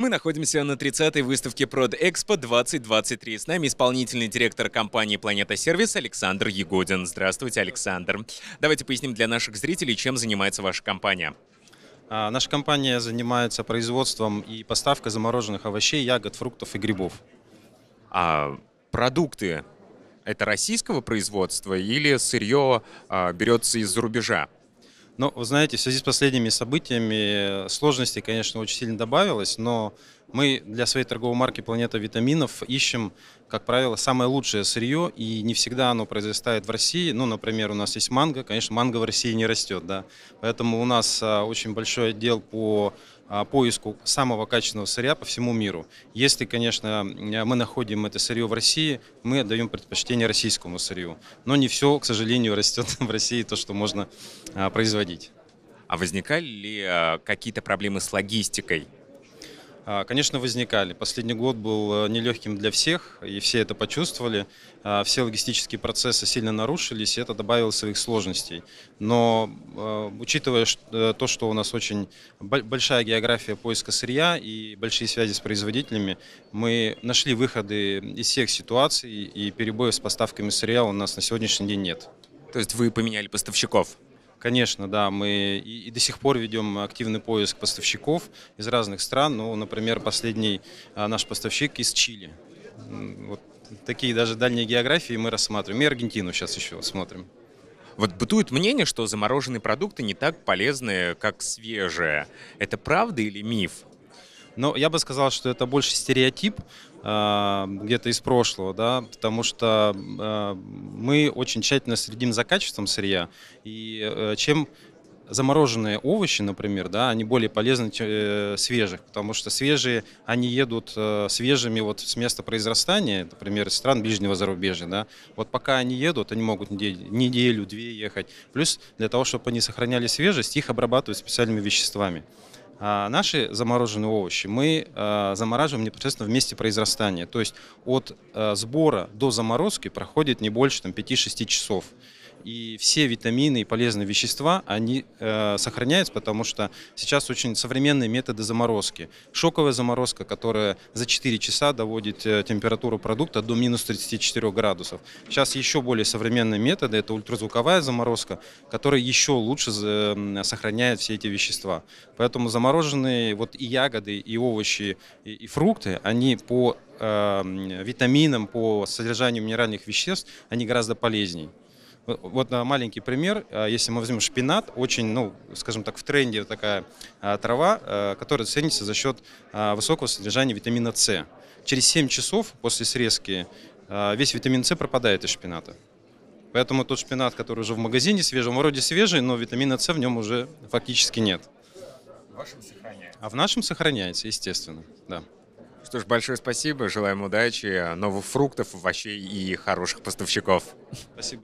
Мы находимся на 30-й выставке Продэкспо 2023. С нами исполнительный директор компании «Планета Сервис» Александр Ягодин. Здравствуйте, Александр. Давайте поясним для наших зрителей, чем занимается ваша компания. А, наша компания занимается производством и поставкой замороженных овощей, ягод, фруктов и грибов. А продукты это российского производства или сырье а, берется из-за рубежа? Ну, вы знаете, в связи с последними событиями э, сложности, конечно, очень сильно добавилось, но мы для своей торговой марки «Планета витаминов» ищем, как правило, самое лучшее сырье, и не всегда оно произрастает в России. Ну, например, у нас есть манго, конечно, манго в России не растет, да. Поэтому у нас а, очень большой отдел по а, поиску самого качественного сырья по всему миру. Если, конечно, мы находим это сырье в России, мы отдаем предпочтение российскому сырью. Но не все, к сожалению, растет в России, то, что можно а, производить. А возникали ли а, какие-то проблемы с логистикой а, конечно, возникали. Последний год был э, нелегким для всех, и все это почувствовали. А, все логистические процессы сильно нарушились, и это добавило своих сложностей. Но э, учитывая э, то, что у нас очень большая география поиска сырья и большие связи с производителями, мы нашли выходы из всех ситуаций, и перебоев с поставками сырья у нас на сегодняшний день нет. То есть вы поменяли поставщиков? Конечно, да, мы и, и до сих пор ведем активный поиск поставщиков из разных стран. Ну, например, последний а, наш поставщик из Чили. Вот такие даже дальние географии мы рассматриваем. И Аргентину сейчас еще смотрим. Вот бытует мнение, что замороженные продукты не так полезны, как свежие. Это правда или миф? Но я бы сказал, что это больше стереотип а, где-то из прошлого, да, потому что а, мы очень тщательно следим за качеством сырья. И э, чем замороженные овощи, например, да, они более полезны чем э, свежих, потому что свежие, они едут э, свежими вот с места произрастания, например, из стран ближнего зарубежья, да. Вот пока они едут, они могут неделю две ехать. Плюс для того, чтобы они сохраняли свежесть, их обрабатывают специальными веществами. А, наши замороженные овощи мы а, замораживаем непосредственно в месте произрастания. То есть от а, сбора до заморозки проходит не больше 5-6 часов и все витамины и полезные вещества, они э, сохраняются, потому что сейчас очень современные методы заморозки. Шоковая заморозка, которая за 4 часа доводит э, температуру продукта до минус 34 градусов. Сейчас еще более современные методы, это ультразвуковая заморозка, которая еще лучше сохраняет все эти вещества. Поэтому замороженные вот и ягоды, и овощи, и, и фрукты, они по э, витаминам, по содержанию минеральных веществ, они гораздо полезнее. Вот э, маленький пример. Э, если мы возьмем шпинат, очень, ну, скажем так, в тренде такая э, трава, которая ценится за счет высокого содержания витамина С. Через 7 часов после срезки весь витамин С пропадает из шпината. Поэтому тот шпинат, который уже в магазине свежий, он вроде свежий, но витамина С в нем уже фактически нет. В вашем сохраняется? А в нашем сохраняется, естественно, да. Что ж, большое спасибо, желаем удачи, новых фруктов, овощей и хороших поставщиков. Спасибо.